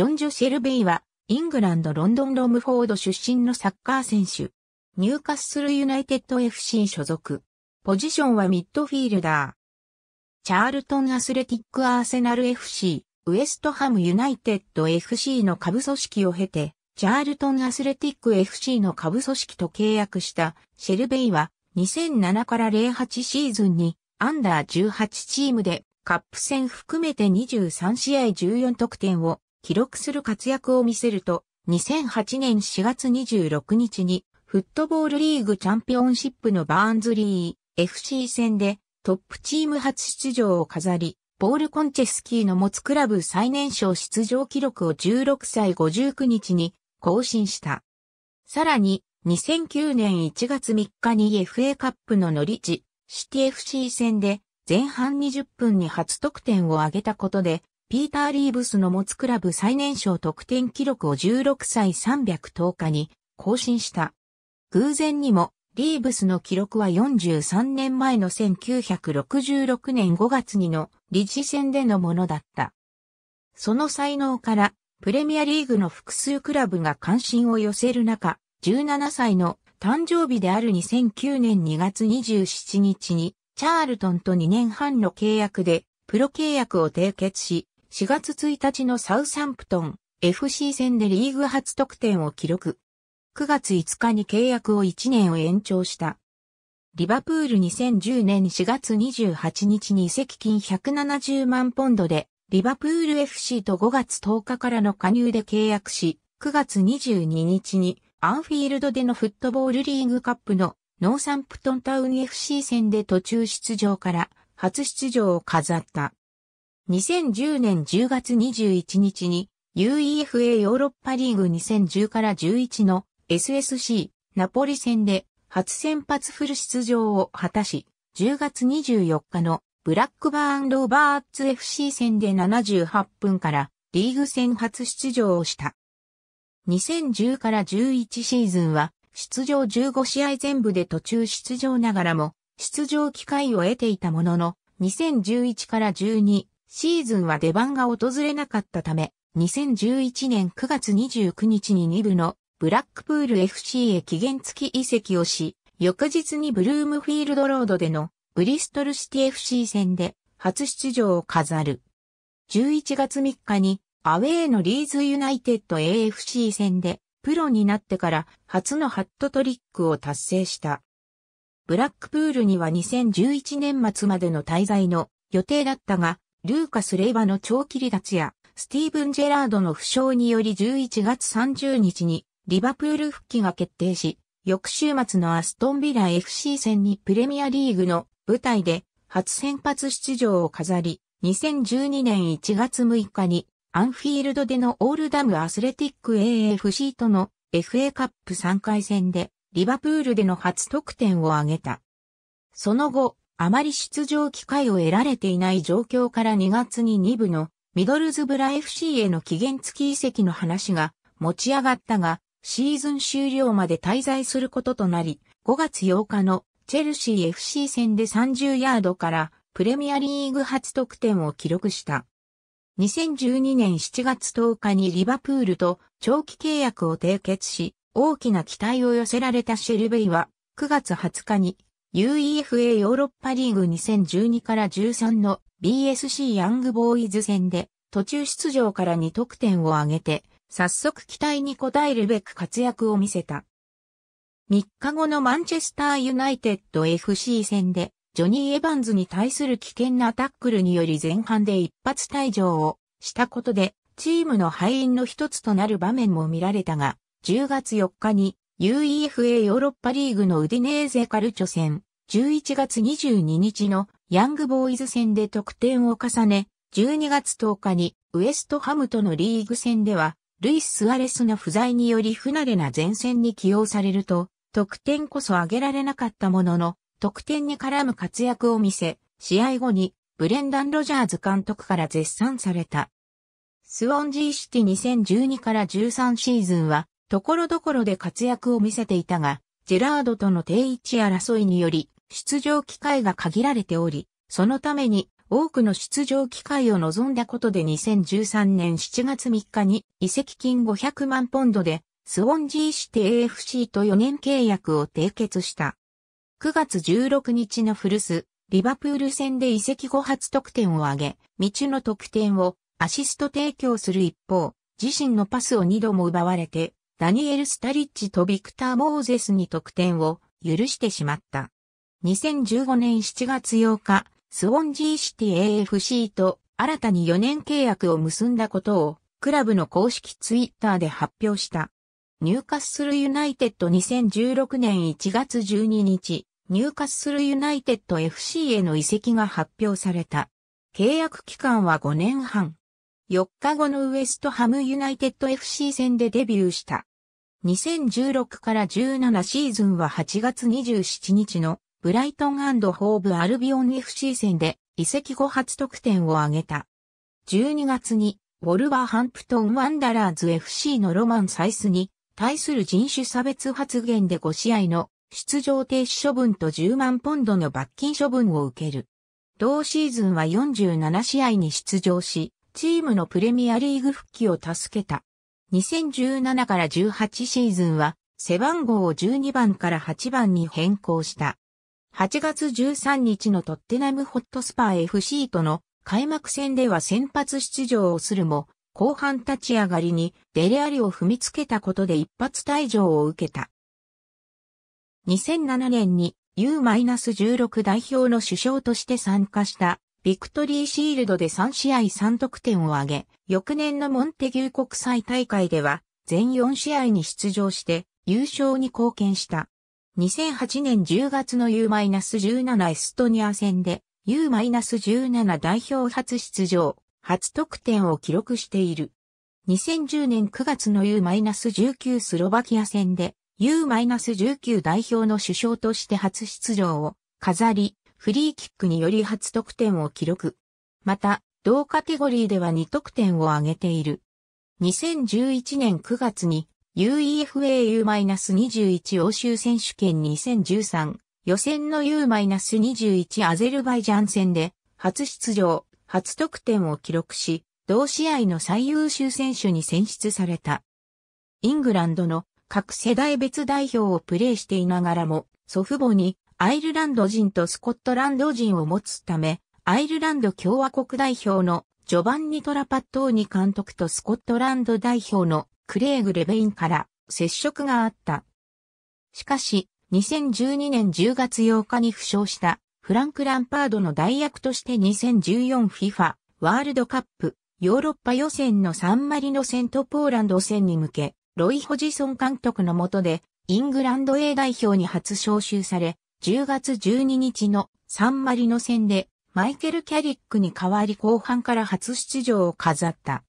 ジョン・ジュ・シェルベイは、イングランド・ロンドン・ロムフォード出身のサッカー選手。ニューカッスル・ユナイテッド FC 所属。ポジションはミッドフィールダー。チャールトン・アスレティック・アーセナル FC、ウエストハム・ユナイテッド FC の下部組織を経て、チャールトン・アスレティック FC の下部組織と契約したシェルベイは、2007から08シーズンに、アンダー18チームで、カップ戦含めて23試合14得点を記録する活躍を見せると、2008年4月26日に、フットボールリーグチャンピオンシップのバーンズリー FC 戦でトップチーム初出場を飾り、ポール・コンチェスキーの持つクラブ最年少出場記録を16歳59日に更新した。さらに、2009年1月3日に FA カップのノリチ、シティ FC 戦で前半20分に初得点を挙げたことで、ピーター・リーブスの持つクラブ最年少得点記録を16歳310日に更新した。偶然にも、リーブスの記録は43年前の1966年5月にの理事選でのものだった。その才能から、プレミアリーグの複数クラブが関心を寄せる中、17歳の誕生日である2009年2月27日に、チャールトンと2年半の契約で、プロ契約を締結し、4月1日のサウサンプトン FC 戦でリーグ初得点を記録。9月5日に契約を1年を延長した。リバプール2010年4月28日に移籍金170万ポンドで、リバプール FC と5月10日からの加入で契約し、9月22日にアンフィールドでのフットボールリーグカップのノーサンプトンタウン FC 戦で途中出場から初出場を飾った。2010年10月21日に UEFA ヨーロッパリーグ2010から11の SSC ナポリ戦で初先発フル出場を果たし、10月24日のブラックバーンローバーツ FC 戦で78分からリーグ戦初出場をした。2010から11シーズンは出場15試合全部で途中出場ながらも出場機会を得ていたものの2011から12シーズンは出番が訪れなかったため、2011年9月29日に2部のブラックプール FC へ期限付き移籍をし、翌日にブルームフィールドロードでのブリストルシティ FC 戦で初出場を飾る。11月3日にアウェーのリーズユナイテッド AFC 戦でプロになってから初のハットトリックを達成した。ブラックプールには2011年末までの滞在の予定だったが、ルーカス・レイバの長期離脱や、スティーブン・ジェラードの負傷により11月30日に、リバプール復帰が決定し、翌週末のアストンビラ FC 戦にプレミアリーグの舞台で初先発出場を飾り、2012年1月6日にアンフィールドでのオールダムアスレティック AFC との FA カップ3回戦でリバプールでの初得点を挙げた。その後、あまり出場機会を得られていない状況から2月に2部のミドルズブラ FC への期限付き移籍の話が持ち上がったが、シーズン終了まで滞在することとなり、5月8日のチェルシー FC 戦で30ヤードからプレミアリーグ初得点を記録した。2012年7月10日にリバプールと長期契約を締結し、大きな期待を寄せられたシェルベイは9月20日に UEFA ヨーロッパリーグ2012から13の BSC ヤングボーイズ戦で途中出場から2得点を挙げて早速期待に応えるべく活躍を見せた。3日後のマンチェスターユナイテッド FC 戦でジョニー・エバンズに対する危険なタックルにより前半で一発退場をしたことでチームの敗因の一つとなる場面も見られたが10月4日に UEFA ヨーロッパリーグのウディネーゼカルチョ戦、11月22日のヤングボーイズ戦で得点を重ね、12月10日にウエストハムとのリーグ戦では、ルイス・スアレスの不在により不慣れな前線に起用されると、得点こそ上げられなかったものの、得点に絡む活躍を見せ、試合後にブレンダン・ロジャーズ監督から絶賛された。スウォンジーシティ2012から13シーズンはところどころで活躍を見せていたが、ジェラードとの定位置争いにより、出場機会が限られており、そのために多くの出場機会を望んだことで2013年7月3日に移籍金500万ポンドでスウォンジーシティ AFC と4年契約を締結した。9月16日の古巣、リバプール戦で移籍後初得点を挙げ、道の得点をアシスト提供する一方、自身のパスを2度も奪われてダニエル・スタリッチとビクター・モーゼスに得点を許してしまった。2015年7月8日、スウォンジーシティ AFC と新たに4年契約を結んだことをクラブの公式ツイッターで発表した。ニューカッスルユナイテッド2016年1月12日、ニューカッスルユナイテッド FC への移籍が発表された。契約期間は5年半。4日後のウエストハムユナイテッド FC 戦でデビューした。2016から17シーズンは8月27日のブライトンホーブアルビオン FC 戦で移籍後初得点を挙げた。12月にウォルバーハンプトンワンダラーズ FC のロマン・サイスに対する人種差別発言で5試合の出場停止処分と10万ポンドの罰金処分を受ける。同シーズンは47試合に出場し、チームのプレミアリーグ復帰を助けた。2017から18シーズンは背番号を12番から8番に変更した。8月13日のトッテナムホットスパー FC との開幕戦では先発出場をするも、後半立ち上がりにデレアリを踏みつけたことで一発退場を受けた。2007年に U-16 代表の首相として参加したビクトリーシールドで3試合3得点を挙げ、翌年のモンテギュー国際大会では、全4試合に出場して優勝に貢献した。2008年10月の U-17 エストニア戦で U-17 代表初出場、初得点を記録している。2010年9月の U-19 スロバキア戦で U-19 代表の首相として初出場を飾り、フリーキックにより初得点を記録。また、同カテゴリーでは2得点を挙げている。2011年9月に UEFAU-21 欧州選手権2013予選の U-21 アゼルバイジャン戦で初出場、初得点を記録し、同試合の最優秀選手に選出された。イングランドの各世代別代表をプレーしていながらも、祖父母にアイルランド人とスコットランド人を持つため、アイルランド共和国代表のジョバンニ・トラパットーニ監督とスコットランド代表のクレーグ・レベインから接触があった。しかし、2012年10月8日に負傷したフランク・ランパードの代役として 2014FIFA ワールドカップヨーロッパ予選のサンマリノ戦とポーランド戦に向け、ロイ・ホジソン監督の下でイングランド A 代表に初招集され、10月12日のサンマリノ戦でマイケル・キャリックに代わり後半から初出場を飾った。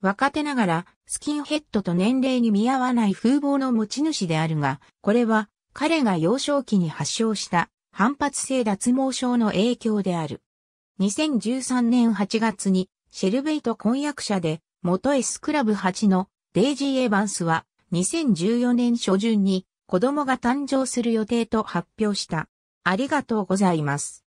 若手ながらスキンヘッドと年齢に見合わない風貌の持ち主であるが、これは彼が幼少期に発症した反発性脱毛症の影響である。2013年8月にシェルベイト婚約者で元エスクラブ8のデイジー・エヴァンスは2014年初旬に子供が誕生する予定と発表した。ありがとうございます。